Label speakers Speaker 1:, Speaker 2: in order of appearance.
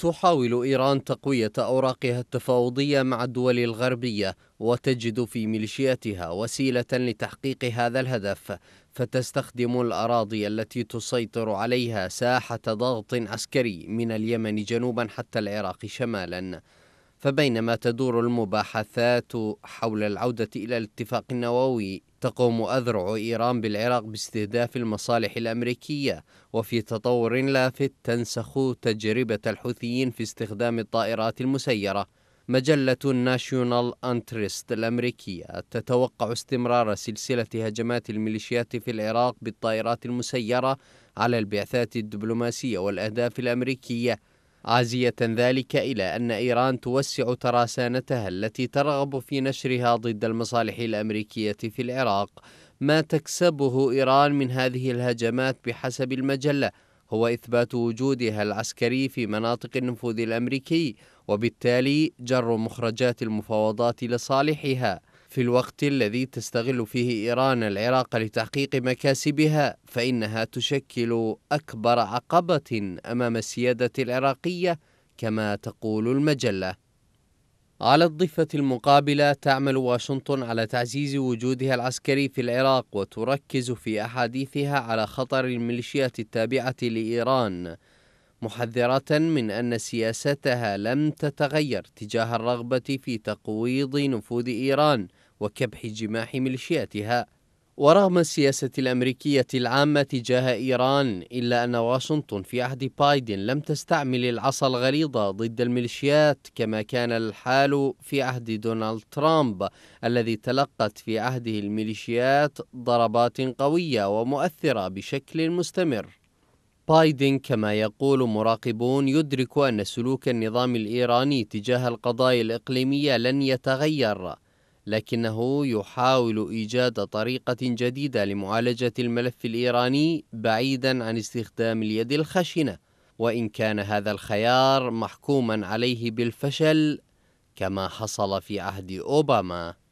Speaker 1: تحاول إيران تقوية أوراقها التفاوضية مع الدول الغربية وتجد في ميليشياتها وسيلة لتحقيق هذا الهدف فتستخدم الأراضي التي تسيطر عليها ساحة ضغط عسكري من اليمن جنوبا حتى العراق شمالا فبينما تدور المباحثات حول العودة إلى الاتفاق النووي تقوم أذرع إيران بالعراق باستهداف المصالح الأمريكية وفي تطور لافت تنسخ تجربة الحوثيين في استخدام الطائرات المسيرة مجلة ناشيونال أنترست الأمريكية تتوقع استمرار سلسلة هجمات الميليشيات في العراق بالطائرات المسيرة على البعثات الدبلوماسية والأهداف الأمريكية عازية ذلك إلى أن إيران توسع تراسانتها التي ترغب في نشرها ضد المصالح الأمريكية في العراق ما تكسبه إيران من هذه الهجمات بحسب المجلة هو إثبات وجودها العسكري في مناطق النفوذ الأمريكي وبالتالي جر مخرجات المفاوضات لصالحها في الوقت الذي تستغل فيه إيران العراق لتحقيق مكاسبها فإنها تشكل أكبر عقبة أمام السيادة العراقية كما تقول المجلة. على الضفة المقابلة تعمل واشنطن على تعزيز وجودها العسكري في العراق وتركز في أحاديثها على خطر الميليشيات التابعة لإيران محذرة من أن سياستها لم تتغير تجاه الرغبة في تقويض نفوذ إيران وكبح جماح ميليشياتها ورغم السياسة الأمريكية العامة تجاه إيران إلا أن واشنطن في عهد بايدن لم تستعمل العصا الغليظة ضد الميليشيات كما كان الحال في عهد دونالد ترامب الذي تلقت في عهده الميليشيات ضربات قوية ومؤثرة بشكل مستمر بايدن كما يقول مراقبون يدرك أن سلوك النظام الإيراني تجاه القضايا الإقليمية لن يتغير لكنه يحاول إيجاد طريقة جديدة لمعالجة الملف الإيراني بعيدا عن استخدام اليد الخشنة وإن كان هذا الخيار محكوما عليه بالفشل كما حصل في عهد أوباما